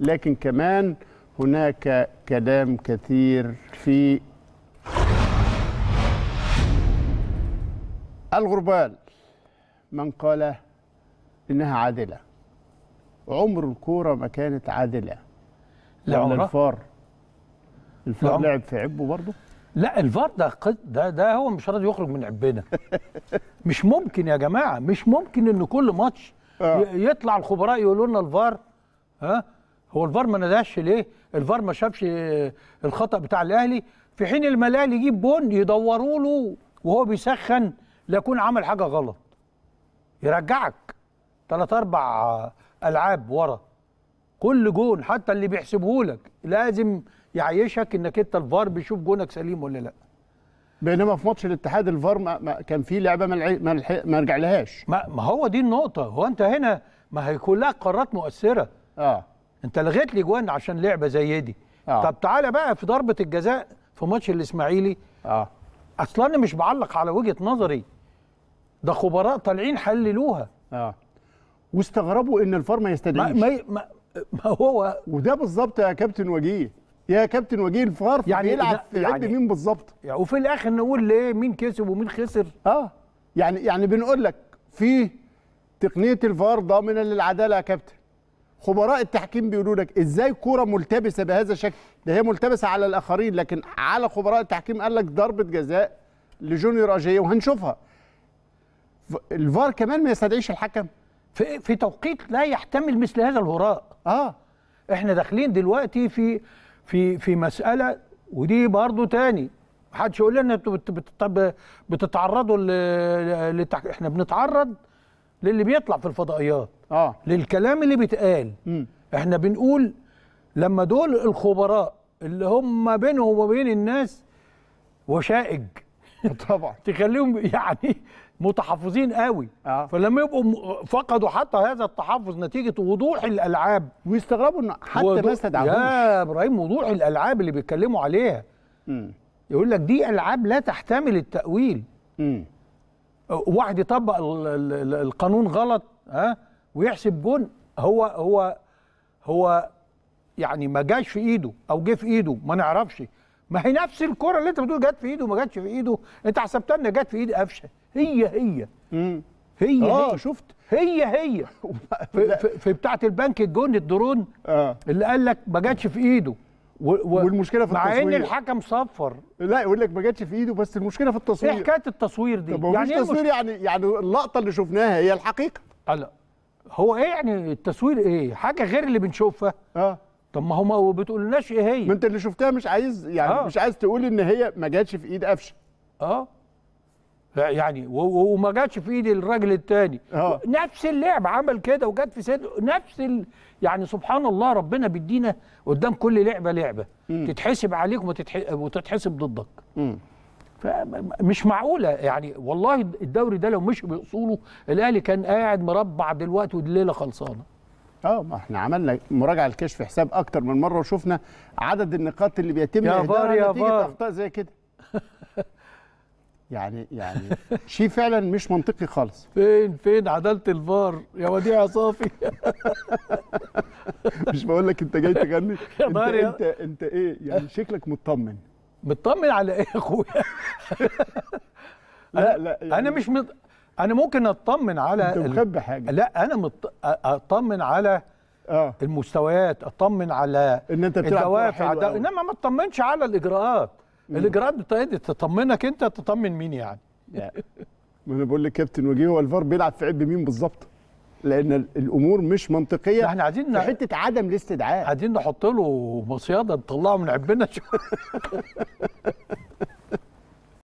لكن كمان هناك كلام كثير في الغربال من قال انها عادله عمر الكوره ما كانت عادله لا الفار الفار لعب, لعب في عبه برضه لا الفار ده ده ده هو مش راضي يخرج من عبنا مش ممكن يا جماعه مش ممكن ان كل ماتش آه. يطلع الخبراء يقولوا لنا الفار ها هو الفار ما ندهش ليه؟ الفار ما شافش الخطا بتاع الاهلي في حين لما الاهلي يجيب جون يدوروا له وهو بيسخن ليكون عمل حاجه غلط يرجعك ثلاث اربع العاب ورا كل جون حتى اللي بيحسبه لك لازم يعيشك انك انت الفار بيشوف جونك سليم ولا لا بينما في ماتش الاتحاد الفار ما كان في لعبه ما ما رجعلهاش. ما, ما هو دي النقطه هو انت هنا ما هي كلها قرارات مؤثره اه انت لغيت لي جوان عشان لعبه زي دي آه. طب تعالى بقى في ضربه الجزاء في ماتش الاسماعيلي اه اصلا انا مش بعلق على وجهه نظري ده خبراء طالعين حللوها اه واستغربوا ان الفار ما يستدعيش ما, ما, ما هو وده بالظبط يا كابتن وجيه يا كابتن وجيه الفار يعني بيلعب في يعني مين بالظبط يعني وفي الاخر نقول ليه مين كسب ومين خسر اه يعني يعني بنقول لك في تقنيه الفار ضامنه للعداله يا كابتن خبراء التحكيم بيقولوا لك ازاي كوره ملتبسه بهذا الشكل ده هي ملتبسه على الاخرين لكن على خبراء التحكيم قال لك ضربه جزاء لجونيور اجيه وهنشوفها الفار كمان ما يستدعيش الحكم في في توقيت لا يحتمل مثل هذا الهراء اه احنا داخلين دلوقتي في في في مساله ودي برضو تاني محدش يقول لنا انتوا بتتعرضوا لتحكيم احنا بنتعرض للي بيطلع في الفضائيات اه للكلام اللي بيتقال م. احنا بنقول لما دول الخبراء اللي هم بينهم وبين الناس وشائج طبعا تخليهم يعني متحفظين قوي آه. فلما يبقوا فقدوا حتى هذا التحفظ نتيجه وضوح الالعاب ويستغربوا ان حتى وضوح... ما استدعوش يا ابراهيم وضوح الالعاب اللي بيتكلموا عليها م. يقول لك دي العاب لا تحتمل التاويل م. واحد يطبق القانون غلط ها ويحسب جون هو هو هو يعني ما جاش في ايده او جه في ايده ما نعرفش ما هي نفس الكره اللي انت بتقول جت في ايده ما جاتش في ايده انت حسبتها ان جت في ايد قفشه هي هي هي اه شفت هي هي في, في بتاعه البنك الجون الدرون آه. اللي قال لك ما جاتش في ايده و... والمشكله في التصوير مع ان الحكم صفر لا يقول لك ما جاتش في ايده بس المشكله في التصوير ايه حكايه التصوير دي طب يعني إيه التصوير يعني يعني اللقطه اللي شفناها هي الحقيقه آه، لا هو ايه يعني التصوير ايه حاجه غير اللي بنشوفها اه طب ما هو ما بتقولناش ايه هي ما انت اللي شفتها مش عايز يعني آه. مش عايز تقول ان هي ما جاتش في ايد قفشه اه يعني وما جاتش في ايد الراجل التاني آه. نفس اللعب عمل كده وجت في سيد نفس ال... يعني سبحان الله ربنا بيدينا قدام كل لعبه لعبه م. تتحسب عليك وتتح... وتتحسب ضدك م. فمش معقوله يعني والله الدوري ده لو مش باصوله الاهلي كان قاعد مربع دلوقتي والليله خلصانه اه ما احنا عملنا مراجعه الكشف حساب اكتر من مره وشفنا عدد النقاط اللي بيتم اهدارها نتيجه اخطاء زي كده يعني يعني شيء فعلا مش منطقي خالص فين فين عداله الفار يا وديع صافي مش بقول لك انت جاي تغني انت, انت انت ايه يعني شكلك مطمن مطمن على ايه يا اخويا لا لا يعني انا مش مط... انا ممكن اطمن على انت مخبي حاجه لا انا مط... اطمن على آه. المستويات اطمن على ان انت بتلعب انما ما اطمنش على الاجراءات الاجراءات دي تطمنك انت تطمن مين يعني ما انا بقول لك كابتن وجيه هو الفار بيلعب في عب مين بالظبط لان الامور مش منطقيه احنا عايزين في حته عدم الاستدعاء عايزين نحط له مصيده نطلعه من عبنا شويه